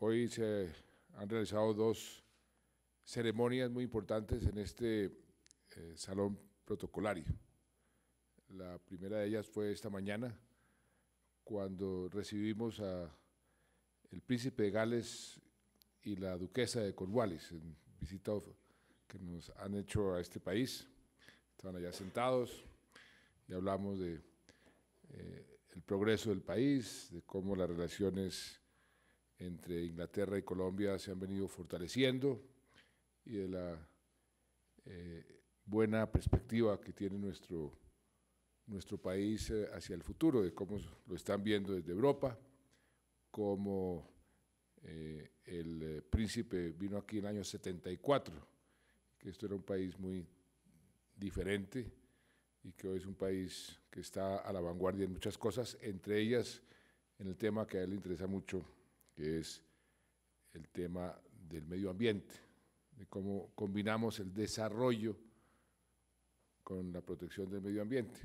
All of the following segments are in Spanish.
Hoy se han realizado dos ceremonias muy importantes en este eh, salón protocolario. La primera de ellas fue esta mañana, cuando recibimos a el príncipe de Gales y la duquesa de Cornwallis en visita que nos han hecho a este país. Estaban allá sentados, y hablamos de eh, el progreso del país, de cómo las relaciones entre Inglaterra y Colombia se han venido fortaleciendo y de la eh, buena perspectiva que tiene nuestro, nuestro país eh, hacia el futuro, de cómo lo están viendo desde Europa, cómo el príncipe vino aquí en el año 74, que esto era un país muy diferente, y que hoy es un país que está a la vanguardia en muchas cosas, entre ellas en el tema que a él le interesa mucho, que es el tema del medio ambiente, de cómo combinamos el desarrollo con la protección del medio ambiente.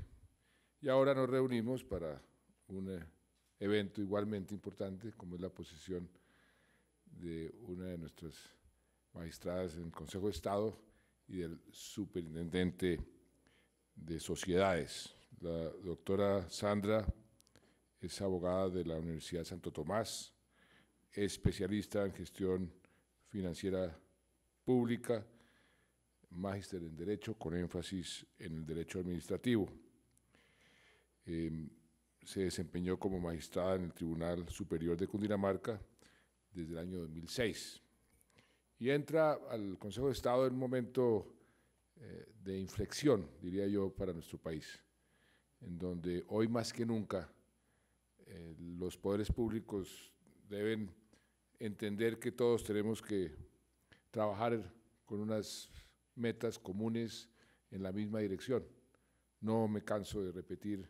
Y ahora nos reunimos para un eh, evento igualmente importante, como es la posición de una de nuestras magistradas en Consejo de Estado y del superintendente de sociedades. La doctora Sandra es abogada de la Universidad de Santo Tomás, especialista en gestión financiera pública, máster en Derecho con énfasis en el Derecho Administrativo. Em, se desempeñó como magistrada en el Tribunal Superior de Cundinamarca desde el año 2006 y entra al Consejo de Estado en un momento eh, de inflexión, diría yo, para nuestro país, en donde hoy más que nunca eh, los poderes públicos deben entender que todos tenemos que trabajar con unas metas comunes en la misma dirección. No me canso de repetir,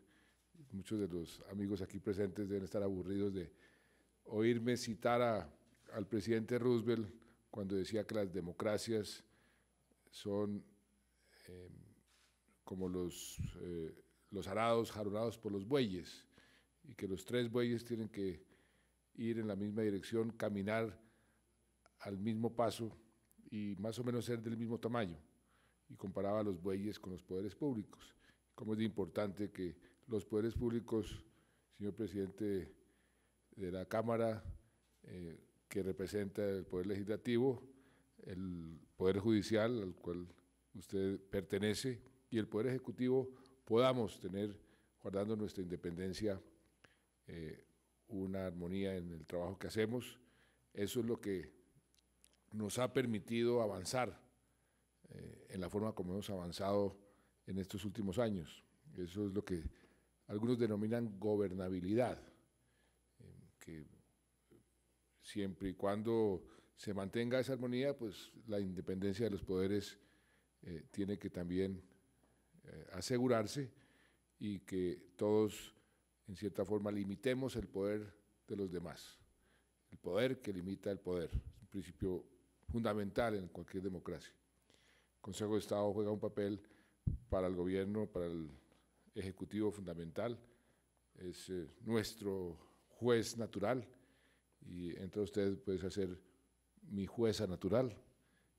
muchos de los amigos aquí presentes deben estar aburridos de oírme citar al presidente Roosevelt cuando decía que las democracias son Em, como los, eh, los arados jaronados por los bueyes, y que los tres bueyes tienen que ir en la misma dirección, caminar al mismo paso y más o menos ser del mismo tamaño. Y comparaba los bueyes con los poderes públicos. Cómo es importante que los poderes públicos, señor presidente de la Cámara, eh, que representa el Poder Legislativo, el Poder Judicial, al cual usted pertenece y el Poder Ejecutivo podamos tener, guardando nuestra independencia, eh, una armonía en el trabajo que hacemos. Eso es lo que nos ha permitido avanzar eh, en la forma como hemos avanzado en estos últimos años. Eso es lo que algunos denominan gobernabilidad, eh, que siempre y cuando se mantenga esa armonía, pues la independencia de los poderes eh, tiene que también eh, asegurarse y que todos, en cierta forma, limitemos el poder de los demás. El poder que limita el poder. Es un principio fundamental en cualquier democracia. El Consejo de Estado juega un papel para el gobierno, para el Ejecutivo fundamental. Es eh, nuestro juez natural y entre ustedes puedes hacer mi jueza natural.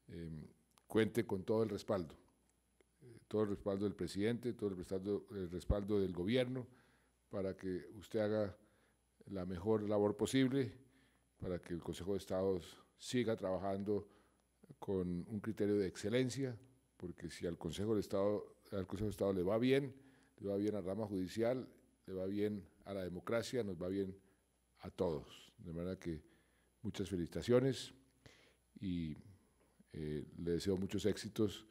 Em, cuente con todo el respaldo, todo el respaldo del presidente, todo el respaldo, el respaldo del gobierno, para que usted haga la mejor labor posible, para que el Consejo de Estado siga trabajando con un criterio de excelencia, porque si al Consejo de Estado, al Consejo de Estado le va bien, le va bien a la rama judicial, le va bien a la democracia, nos va bien a todos. De manera que muchas felicitaciones y eh, le deseo muchos éxitos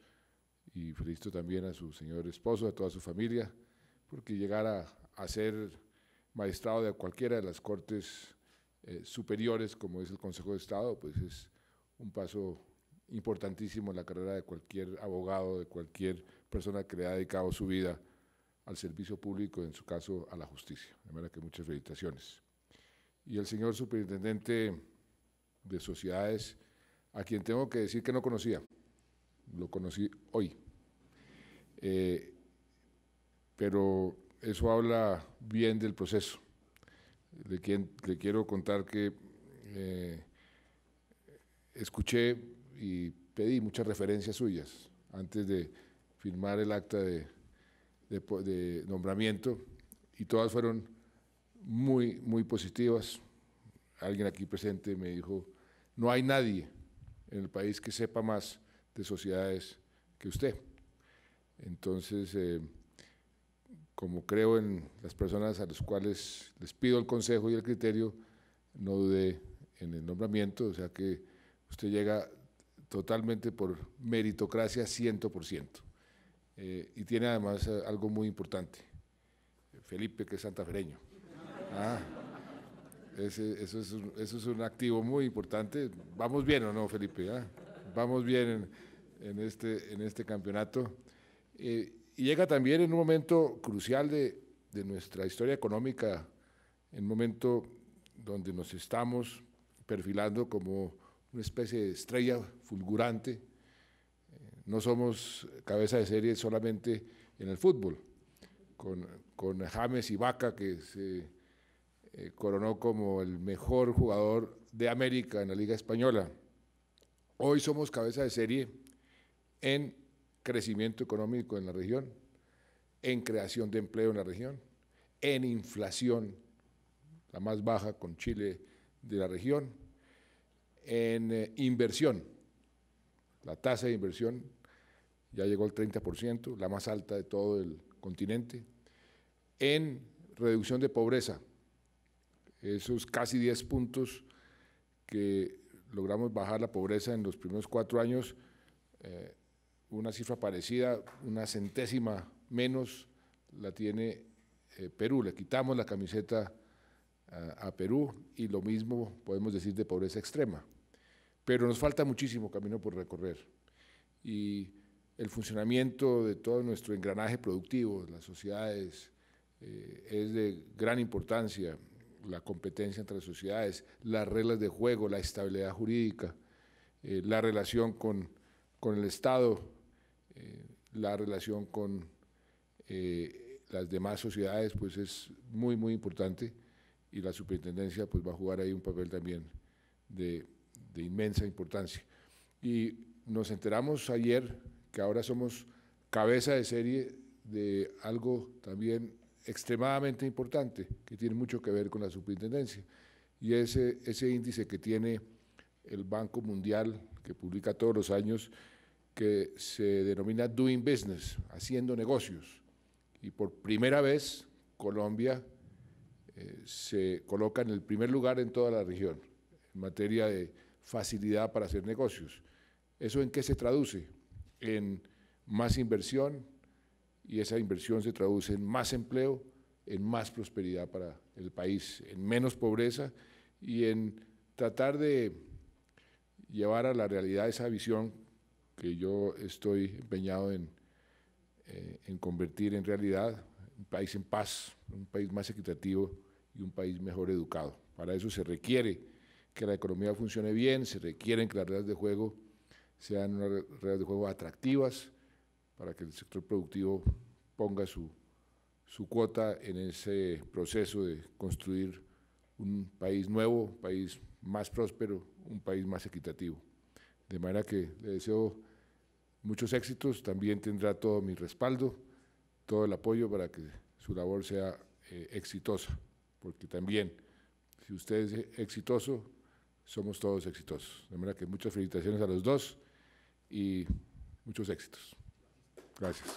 y felicito también a su señor esposo, a toda su familia, porque llegar a, ser magistrado de cualquiera de las cortes eh, superiores, como es el Consejo de Estado, pues es un paso importantísimo en la carrera de cualquier abogado, de cualquier persona que le ha dedicado su vida al servicio público, en su caso a la justicia. De manera que muchas felicitaciones. Y el señor superintendente de sociedades, a quien tengo que decir que no conocía. Lo conocí hoy. Eh, pero eso habla bien del proceso. De quien le quiero contar que eh, escuché y pedí muchas referencias suyas antes de firmar el acta de, de nombramiento y todas fueron muy, muy positivas. Alguien aquí presente me dijo, no hay nadie en el país que sepa más de sociedades que usted. Entonces, eh, como creo en las personas a las cuales les pido el consejo y el criterio, no dudé en el nombramiento, o sea que usted llega totalmente por meritocracia 100%. Eh, y tiene además eh, algo muy importante, Felipe que es santafereño. Ah eso, es un, eso, es un, activo muy importante. Vamos bien o no, Felipe, ah, vamos bien en, este, en este campeonato. Eh, y llega también en un momento crucial de, nuestra historia económica, en un momento donde nos estamos perfilando como una especie de estrella fulgurante. Eh, no somos cabeza de serie solamente en el fútbol, con, con James y Vaca que se eh, coronó como el mejor jugador de América en la Liga Española. Hoy somos cabeza de serie en crecimiento económico en la región, en creación de empleo en la región, en inflación, la más baja con Chile de la región, en eh, inversión. La tasa de inversión ya llegó al 30%, la más alta de todo el continente, en reducción de pobreza, esos casi 10 puntos que logramos bajar la pobreza en los primeros cuatro años, eh, una cifra parecida, una centésima menos, la tiene eh, Perú. Le quitamos la camiseta a, Perú y lo mismo podemos decir de pobreza extrema. Pero nos falta muchísimo camino por recorrer. Y el funcionamiento de todo nuestro engranaje productivo, las sociedades, eh, es de gran importancia la competencia entre sociedades, las reglas de juego, la estabilidad jurídica, eh, la relación con, el Estado, eh, la relación con eh, las demás sociedades, pues es muy, muy importante y la superintendencia pues va a jugar ahí un papel también de, de inmensa importancia. Y nos enteramos ayer que ahora somos cabeza de serie de algo también extremadamente importante, que tiene mucho que ver con la superintendencia. Y ese, ese índice que tiene el Banco Mundial, que publica todos los años, que se denomina Doing Business, haciendo negocios. Y por primera vez Colombia eh, se coloca en el primer lugar en toda la región en materia de facilidad para hacer negocios. ¿Eso en qué se traduce? En más inversión, y esa inversión se traduce en más empleo, en más prosperidad para el país, en menos pobreza y en tratar de llevar a la realidad esa visión que yo estoy empeñado en, eh, convertir en realidad, un país en paz, un país más equitativo y un país mejor educado. Para eso se requiere que la economía funcione bien, se requieren que las reglas de juego sean unas reglas de juego atractivas, para que el sector productivo ponga su, cuota en ese proceso de construir un país nuevo, un país más próspero, un país más equitativo. De manera que le deseo muchos éxitos, también tendrá todo mi respaldo, todo el apoyo para que su labor sea eh, exitosa, porque también si usted es exitoso, somos todos exitosos. De manera que muchas felicitaciones a los dos y muchos éxitos. Gracias.